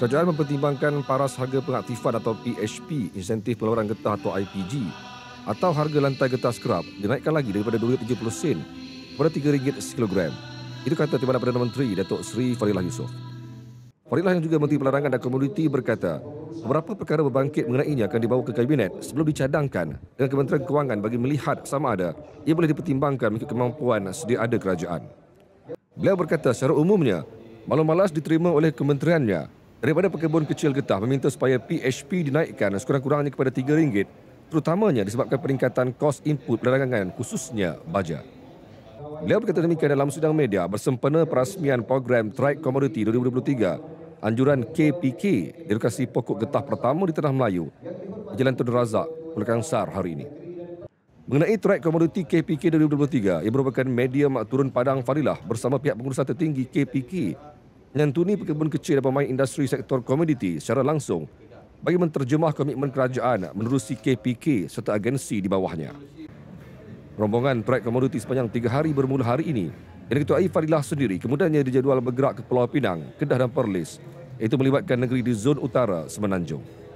Kerajaan mempertimbangkan paras harga pengaktifan atau PHP, insentif pelawaran getah atau IPG atau harga lantai getah skrap dinaikkan lagi daripada RM2.70 sen kepada 3 ringgit sekilogram. Itu kata Timbalan Perdana Menteri Datuk Seri Farilah Yusof. Farilah yang juga Menteri Pelarangan dan Komuniti berkata, beberapa perkara berbangkit mengenainya akan dibawa ke Kabinet sebelum dicadangkan dengan Kementerian Kewangan bagi melihat sama ada ia boleh dipertimbangkan mengikut kemampuan sedia ada kerajaan. Beliau berkata secara umumnya, malu malas diterima oleh kementeriannya daripada pekebun kecil getah meminta supaya PHP dinaikkan sekurang-kurangnya kepada RM3 terutamanya disebabkan peningkatan kos input perdagangan khususnya baja. Beliau berkata demikian dalam sidang media bersempena perasmian program Trade Commodity 2023 anjuran KPK di lokasi pokok getah pertama di Tanah Melayu di Jalan Tun Razak, Pulau Sar hari ini. Mengenai Trade Commodity KPK 2023 yang merupakan medium turun padang Farilah bersama pihak pengurusan tertinggi KPK menyantuni pekebun kecil dan pemain industri sektor komoditi secara langsung bagi menterjemah komitmen kerajaan menerusi KPK serta agensi di bawahnya. Rombongan trek komoditi sepanjang tiga hari bermula hari ini dan Ketua Aif sendiri kemudiannya dijadual bergerak ke Pulau Pinang, Kedah dan Perlis iaitu melibatkan negeri di zon utara Semenanjung.